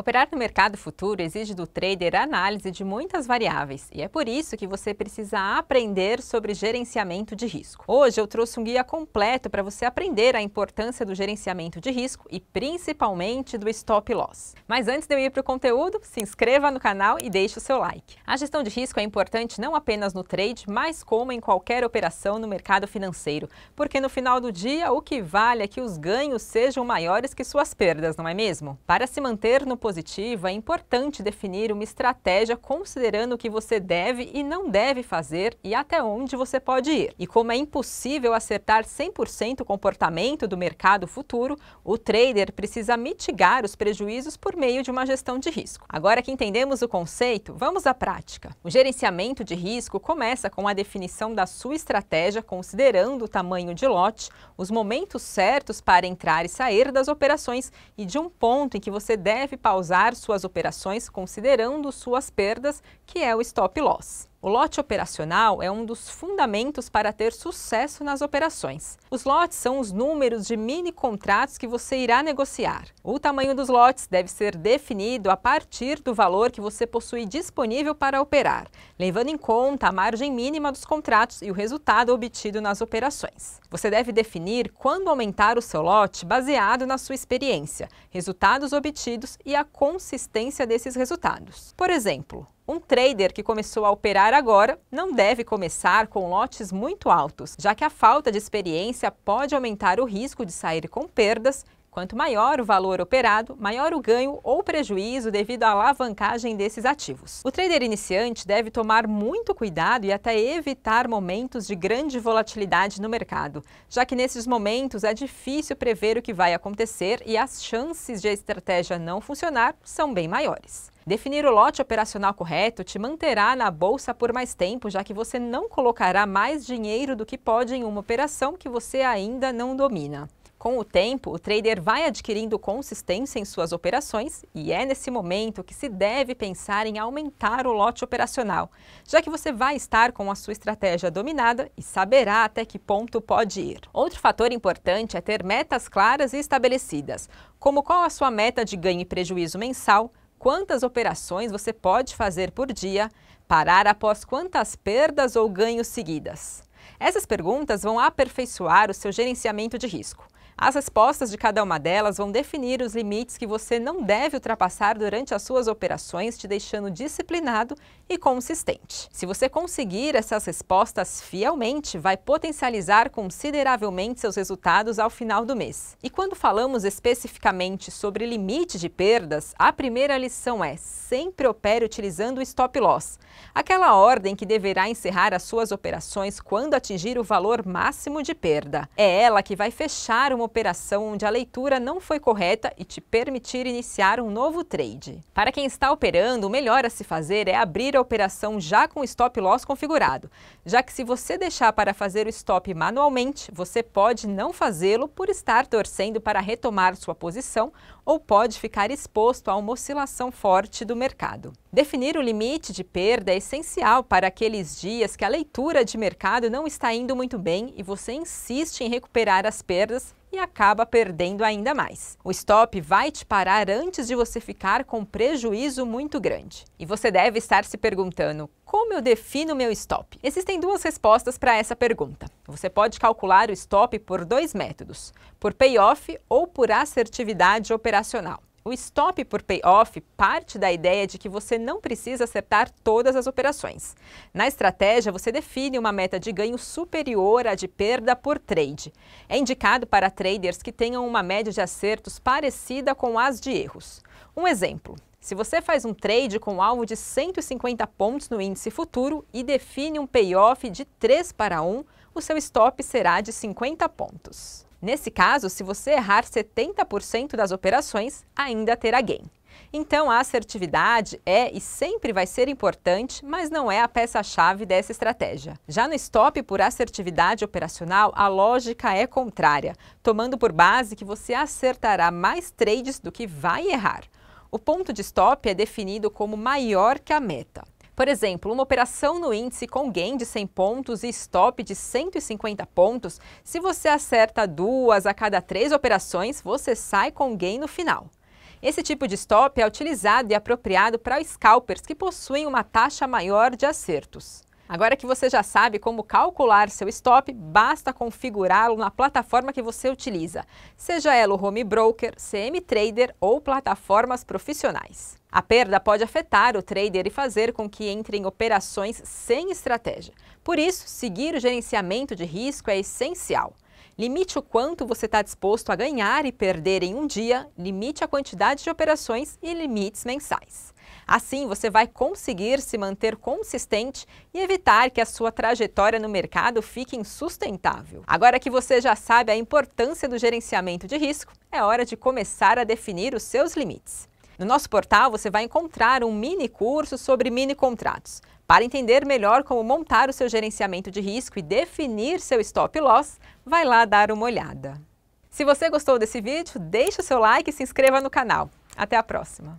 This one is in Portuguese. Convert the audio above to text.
Operar no mercado futuro exige do trader análise de muitas variáveis e é por isso que você precisa aprender sobre gerenciamento de risco. Hoje eu trouxe um guia completo para você aprender a importância do gerenciamento de risco e principalmente do stop loss. Mas antes de eu ir para o conteúdo, se inscreva no canal e deixe o seu like. A gestão de risco é importante não apenas no trade, mas como em qualquer operação no mercado financeiro, porque no final do dia o que vale é que os ganhos sejam maiores que suas perdas, não é mesmo? Para se manter no positiva, é importante definir uma estratégia considerando o que você deve e não deve fazer e até onde você pode ir. E como é impossível acertar 100% o comportamento do mercado futuro, o trader precisa mitigar os prejuízos por meio de uma gestão de risco. Agora que entendemos o conceito, vamos à prática. O gerenciamento de risco começa com a definição da sua estratégia considerando o tamanho de lote, os momentos certos para entrar e sair das operações e de um ponto em que você deve pausar pausar suas operações considerando suas perdas, que é o stop loss. O lote operacional é um dos fundamentos para ter sucesso nas operações. Os lotes são os números de mini contratos que você irá negociar. O tamanho dos lotes deve ser definido a partir do valor que você possui disponível para operar, levando em conta a margem mínima dos contratos e o resultado obtido nas operações. Você deve definir quando aumentar o seu lote baseado na sua experiência, resultados obtidos e a consistência desses resultados. Por exemplo, um trader que começou a operar agora não deve começar com lotes muito altos, já que a falta de experiência pode aumentar o risco de sair com perdas. Quanto maior o valor operado, maior o ganho ou prejuízo devido à alavancagem desses ativos. O trader iniciante deve tomar muito cuidado e até evitar momentos de grande volatilidade no mercado, já que nesses momentos é difícil prever o que vai acontecer e as chances de a estratégia não funcionar são bem maiores. Definir o lote operacional correto te manterá na bolsa por mais tempo, já que você não colocará mais dinheiro do que pode em uma operação que você ainda não domina. Com o tempo, o trader vai adquirindo consistência em suas operações e é nesse momento que se deve pensar em aumentar o lote operacional, já que você vai estar com a sua estratégia dominada e saberá até que ponto pode ir. Outro fator importante é ter metas claras e estabelecidas, como qual a sua meta de ganho e prejuízo mensal, quantas operações você pode fazer por dia, parar após quantas perdas ou ganhos seguidas. Essas perguntas vão aperfeiçoar o seu gerenciamento de risco. As respostas de cada uma delas vão definir os limites que você não deve ultrapassar durante as suas operações, te deixando disciplinado e consistente. Se você conseguir essas respostas fielmente, vai potencializar consideravelmente seus resultados ao final do mês. E quando falamos especificamente sobre limite de perdas, a primeira lição é sempre opere utilizando o stop loss, aquela ordem que deverá encerrar as suas operações quando atingir o valor máximo de perda. É ela que vai fechar uma operação onde a leitura não foi correta e te permitir iniciar um novo trade. Para quem está operando, o melhor a se fazer é abrir a operação já com o stop loss configurado, já que se você deixar para fazer o stop manualmente, você pode não fazê-lo por estar torcendo para retomar sua posição ou pode ficar exposto a uma oscilação forte do mercado. Definir o limite de perda é essencial para aqueles dias que a leitura de mercado não está indo muito bem e você insiste em recuperar as perdas e acaba perdendo ainda mais. O stop vai te parar antes de você ficar com prejuízo muito grande. E você deve estar se perguntando: como eu defino meu stop? Existem duas respostas para essa pergunta. Você pode calcular o stop por dois métodos: por payoff ou por assertividade operacional. O stop por payoff parte da ideia de que você não precisa acertar todas as operações. Na estratégia, você define uma meta de ganho superior à de perda por trade. É indicado para traders que tenham uma média de acertos parecida com as de erros. Um exemplo. Se você faz um trade com alvo de 150 pontos no índice futuro e define um payoff de 3 para 1, o seu stop será de 50 pontos. Nesse caso, se você errar 70% das operações, ainda terá gain. Então, a assertividade é e sempre vai ser importante, mas não é a peça-chave dessa estratégia. Já no stop por assertividade operacional, a lógica é contrária, tomando por base que você acertará mais trades do que vai errar. O ponto de stop é definido como maior que a meta. Por exemplo, uma operação no índice com gain de 100 pontos e stop de 150 pontos, se você acerta duas a cada três operações, você sai com gain no final. Esse tipo de stop é utilizado e apropriado para scalpers que possuem uma taxa maior de acertos. Agora que você já sabe como calcular seu stop, basta configurá-lo na plataforma que você utiliza, seja ela o home broker, CM Trader ou plataformas profissionais. A perda pode afetar o trader e fazer com que entre em operações sem estratégia. Por isso, seguir o gerenciamento de risco é essencial. Limite o quanto você está disposto a ganhar e perder em um dia, limite a quantidade de operações e limites mensais. Assim, você vai conseguir se manter consistente e evitar que a sua trajetória no mercado fique insustentável. Agora que você já sabe a importância do gerenciamento de risco, é hora de começar a definir os seus limites. No nosso portal você vai encontrar um mini curso sobre mini contratos. Para entender melhor como montar o seu gerenciamento de risco e definir seu stop loss, vai lá dar uma olhada. Se você gostou desse vídeo, deixe o seu like e se inscreva no canal. Até a próxima!